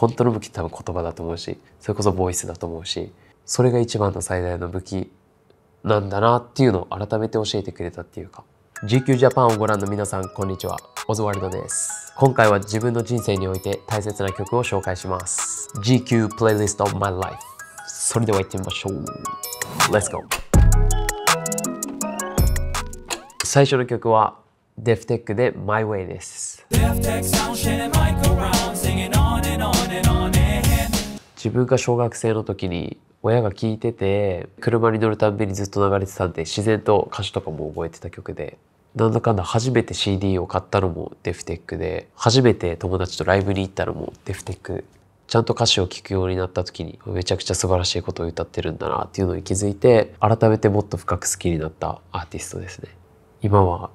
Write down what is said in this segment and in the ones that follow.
本当の武器って多分言葉だと思うしそれこそボイスだと思うしそれが一番の最大の武器なんだなっていうのを改めて教えてくれたっていうか GQ ジャパンをご覧の皆さんこんにちはオズワルドです今回は自分の人生において大切な曲を紹介します GQ プレイリスト My Life それでは行ってみましょう Let's go 最初の曲は DefTech で My Way です自分が小学生の時に親が聴いてて車に乗るたんびにずっと流れてたんで自然と歌詞とかも覚えてた曲でなんだかんだ初めて CD を買ったのもデフテックで初めて友達とライブに行ったのもデフテックちゃんと歌詞を聴くようになった時にめちゃくちゃ素晴らしいことを歌ってるんだなっていうのに気づいて改めてもっと深く好きになったアーティストですね今は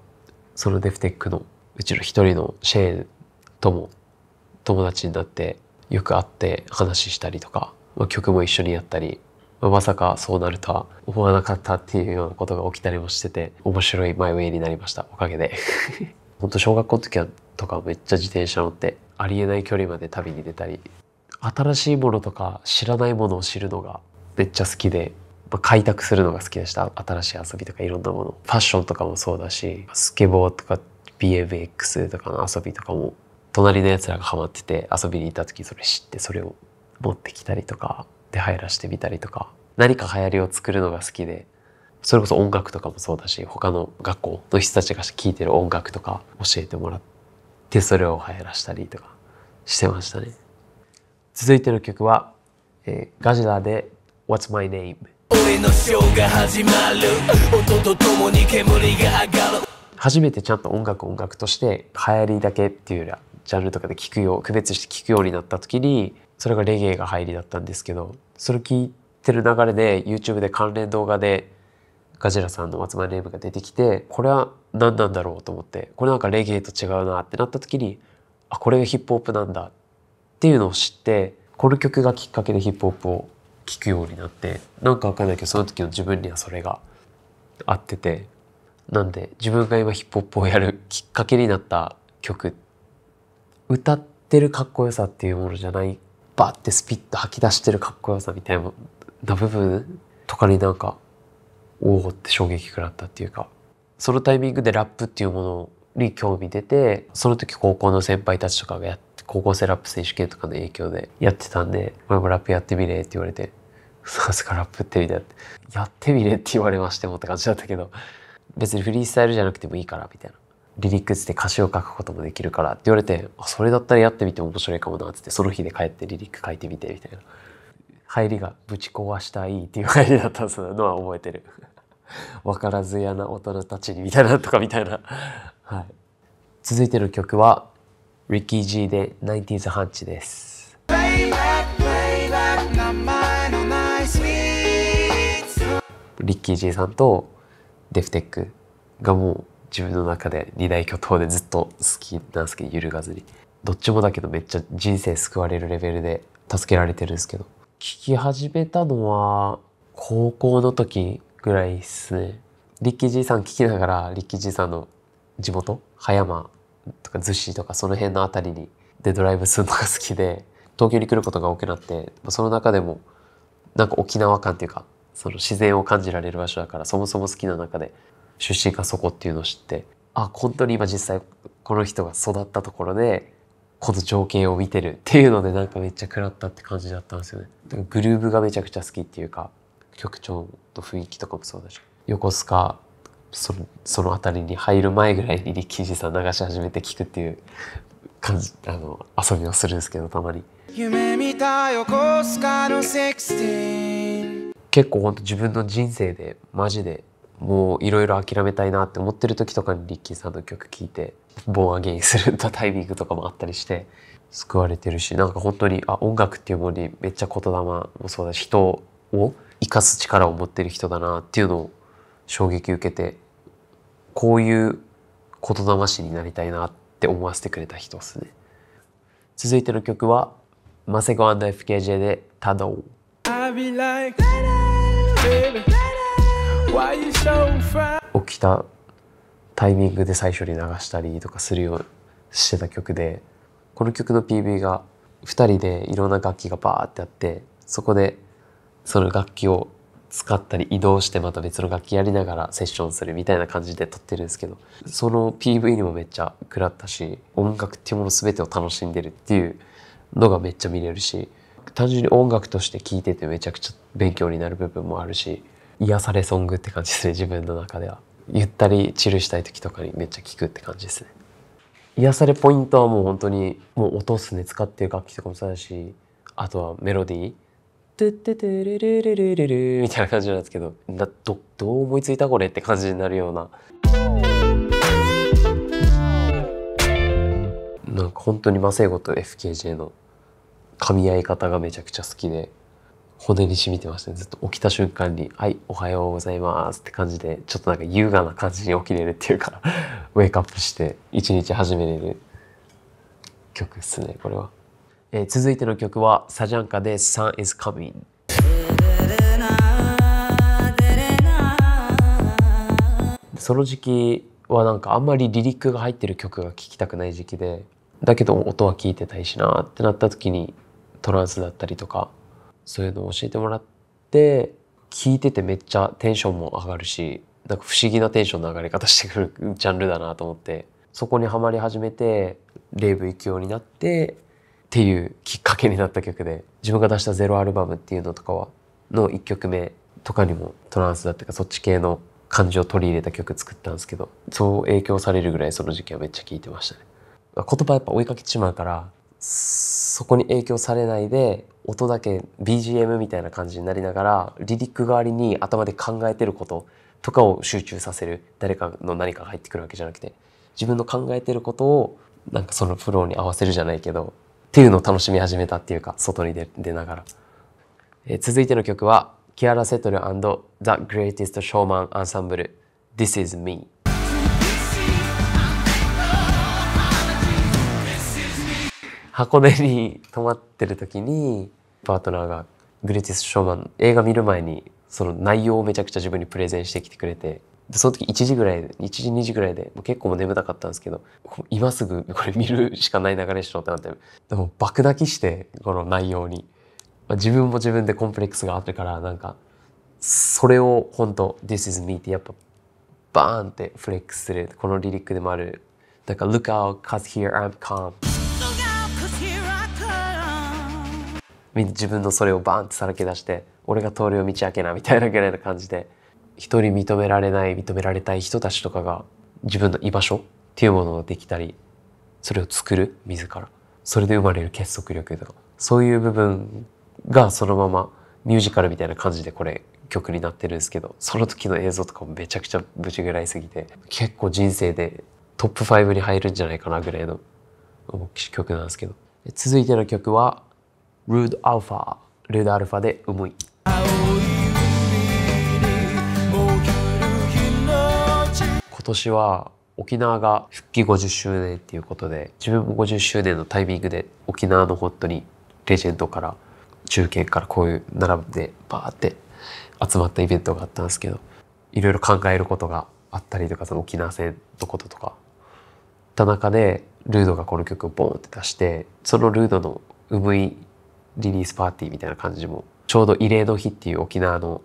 そのデフテックのうちの一人のシェーンとも友達になってよく会って話したりとか、まあ、曲も一緒にやったり、まあ、まさかそうなるとは思わなかったっていうようなことが起きたりもしてて面白いマイウェイになりましたおかげで 本当小学校の時はとかめっちゃ自転車乗ってありえない距離まで旅に出たり新しいものとか知らないものを知るのがめっちゃ好きで、まあ、開拓するのが好きでした新しい遊びとかいろんなものファッションとかもそうだしスケボーとか BMX とかの遊びとかも隣のやつらがハマってて遊びに行った時それ知ってそれを持ってきたりとかで流行らしてみたりとか何か流行りを作るのが好きでそれこそ音楽とかもそうだし他の学校の人たちが聴いてる音楽とか教えてもらってそれを流行らしたりとかしてましたね続いての曲は、えー、ガジラで「What's My Name」初めてちゃんと音楽音楽として流行りだけっていうよりはジャンルとかで聞くよう区別して聞くようになった時にそれがレゲエが入りだったんですけどそれ聞いてる流れで YouTube で関連動画でガジラさんの松前レームが出てきてこれは何なんだろうと思ってこれなんかレゲエと違うなってなった時にあこれがヒップホップなんだっていうのを知ってこの曲がきっかけでヒップホップを聴くようになってなんかわかんないけどその時の自分にはそれが合っててなんで自分が今ヒップホップをやるきっかけになった曲って歌ってるかっこよさっていうものじゃないバッてスピッと吐き出してるかっこよさみたいな部分とかになんかおおって衝撃食らったっていうかそのタイミングでラップっていうものに興味出てその時高校の先輩たちとかがやって高校生ラップ選手権とかの影響でやってたんで「俺もラップやってみれ」って言われて「さすがラップって」みたいな「やってみれ」って言われましてもって感じだったけど別にフリースタイルじゃなくてもいいからみたいなリリックつって歌詞を書くこともできるからって言われてそれだったらやってみても面白いかもなっつってその日で帰ってリリック書いてみてみたいな入りが「ぶち壊したい」っていう入りだったのは覚えてる分からずやな大人たちにみたいなとかみたいなはい、続いての曲はリッキー・ジーで「ナインティーズ・ハンチ」ですリッキー・ジーさんとデフテックがもう自分の中で二大巨頭でずっと好きなんすけど揺るがずにどっちもだけどめっちゃ人生救われるレベルで助けられてるんですけど聞き始めたのは高校の時ぐらいっすねリッキ力士さん聴きながら力士さんの地元葉山とか逗子とかその辺の辺りにでドライブするのが好きで東京に来ることが多くなってその中でもなんか沖縄感っていうかその自然を感じられる場所だからそもそも好きな中で出身がそこっていうのを知ってあ本当に今実際この人が育ったところでこの情景を見てるっていうのでなんかめっちゃ食らったって感じだったんですよねだからグルーブがめちゃくちゃ好きっていうか曲調の雰囲気とかもそうだし横須賀そのその辺りに入る前ぐらいにリッキー・ジさん流し始めて聴くっていう感じあの遊びをするんですけどたまに夢見た横須賀の16結構ほんと自分の人生でマジでもういろいろ諦めたいなって思ってる時とかにリッキーさんの曲聴いてボーアゲインするタイミングとかもあったりして救われてるしなんか本当にあ音楽っていうものにめっちゃ言霊もそうだし人を生かす力を持ってる人だなっていうのを衝撃受けてこういう言霊師になりたいなって思わせてくれた人ですね続いての曲はマセゴ &FKJ で「タドウ」起きたタイミングで最初に流したりとかするようしてた曲でこの曲の PV が2人でいろんな楽器がバーってあってそこでその楽器を使ったり移動してまた別の楽器やりながらセッションするみたいな感じで撮ってるんですけどその PV にもめっちゃ食らったし音楽っていうもの全てを楽しんでるっていうのがめっちゃ見れるし単純に音楽として聴いててめちゃくちゃ勉強になる部分もあるし癒されソングって感じですね自分の中ではゆったりチルしたい時とかにめっちゃ聴くって感じですね癒されポイントはもう本当にもう音っすね使ってる楽器とかもそうだしあとはメロディー「トゥットゥトゥルルルルルル」みたいな感じなんですけどなどどう思いついたこれって感じになるようななんか本当にマセイゴと FKJ の噛み合い方がめちゃくちゃ好きで骨に染みてましたねずっと起きた瞬間に「はいおはようございます」って感じでちょっとなんか優雅な感じに起きれるっていうか ウェイクアップして一日始めれる曲っすねこれは、えー、続いての曲はサジャンカで「Sun is Coming」その時期はなんかあんまりリリックが入ってる曲が聴きたくない時期でだけど音は聴いてたいしなってなった時にトランスだったりとかそういうのを教えてもらって聞いててめっちゃテンションも上がるしなんか不思議なテンションの上がり方してくるジャンルだなと思ってそこにはまり始めてレイブ行くようになってっていうきっかけになった曲で自分が出したゼロアルバムっていうのとかはの1曲目とかにもトランスだったかそっち系の感じを取り入れた曲作ったんですけどそう影響されるぐらいその時期はめっちゃ聴いてましたね言葉やっぱ追いかけちまうからそこに影響されないで音だけ BGM みたいな感じになりながらリリック代わりに頭で考えてることとかを集中させる誰かの何かが入ってくるわけじゃなくて自分の考えてることをなんかそのフローに合わせるじゃないけどっていうのを楽しみ始めたっていうか外に出ながら、えー、続いての曲はキアラ・セトル &The Greatest Showman Ensemble This Is Me 箱根に泊まってる時にパートナーがグレティス・ショーマン映画見る前にその内容をめちゃくちゃ自分にプレゼンしてきてくれてでその時1時ぐらい1時2時ぐらいでもう結構も眠たかったんですけど今すぐこれ見るしかない流れでしょってなってでも爆泣きしてこの内容に、まあ、自分も自分でコンプレックスがあってからなんかそれを本当 This is me」ってやっぱバーンってフレックスするこのリリックでもあるか「Look out cause here I'm calm」自分のそれをバーンってさらけ出して俺が通りを道明けなみたいなぐらいな感じで一人認められない認められたい人たちとかが自分の居場所っていうものができたりそれを作る自らそれで生まれる結束力とかそういう部分がそのままミュージカルみたいな感じでこれ曲になってるんですけどその時の映像とかもめちゃくちゃぶちぐらいすぎて結構人生でトップ5に入るんじゃないかなぐらいの曲なんですけど続いての曲はルードアルファルードアルファで「うむい」今年は沖縄が復帰50周年っていうことで自分も50周年のタイミングで沖縄の本当にレジェンドから中堅からこういう並んでバーって集まったイベントがあったんですけどいろいろ考えることがあったりとかその沖縄戦のこととかた中でルードがこの曲をボンって出してそのルードの「うむい」リリースパーティーみたいな感じもちょうど慰霊の日っていう沖縄の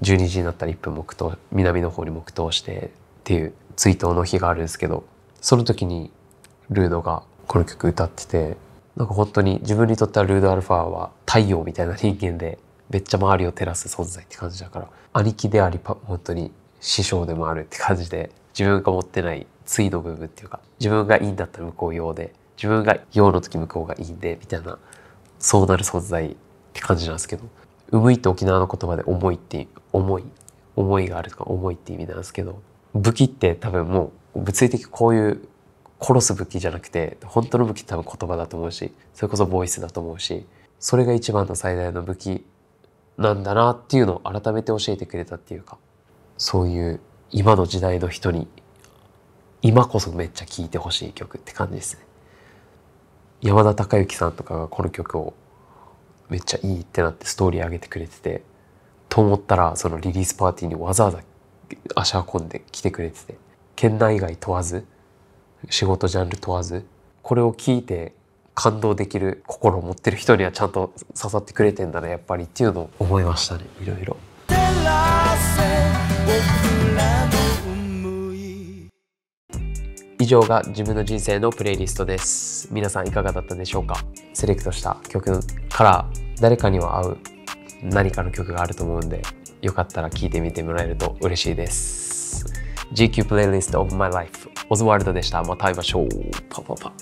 12時になったら1分黙祷南の方に黙祷してっていう追悼の日があるんですけどその時にルードがこの曲歌っててなんか本当に自分にとってはルードアルファは太陽みたいな人間でめっちゃ周りを照らす存在って感じだから兄貴であり本当に師匠でもあるって感じで自分が持ってない対の部分っていうか自分がいいんだったら向こう用で自分が用の時向こうがいいんでみたいなそうなる存在って感じなんですけど産いって沖縄の言葉で思いって思い思いがあるとか思いって意味なんですけど武器って多分もう物理的こういう殺す武器じゃなくて本当の武器って多分言葉だと思うしそれこそボイスだと思うしそれが一番の最大の武器なんだなっていうのを改めて教えてくれたっていうかそういう今の時代の人に今こそめっちゃ聴いてほしい曲って感じですね。山田孝之さんとかがこの曲をめっちゃいいってなってストーリー上げてくれててと思ったらそのリリースパーティーにわざわざ足運んで来てくれてて県内外問わず仕事ジャンル問わずこれを聞いて感動できる心を持ってる人にはちゃんと刺さってくれてんだねやっぱりっていうのを思いましたねいろいろ。以上が自分の人生のプレイリストです。皆さんいかがだったでしょうかセレクトした曲から誰かには合う何かの曲があると思うんで、よかったら聴いてみてもらえると嬉しいです。GQ プレイリスト of my life オズワルドでした。また会いましょう。パパパ。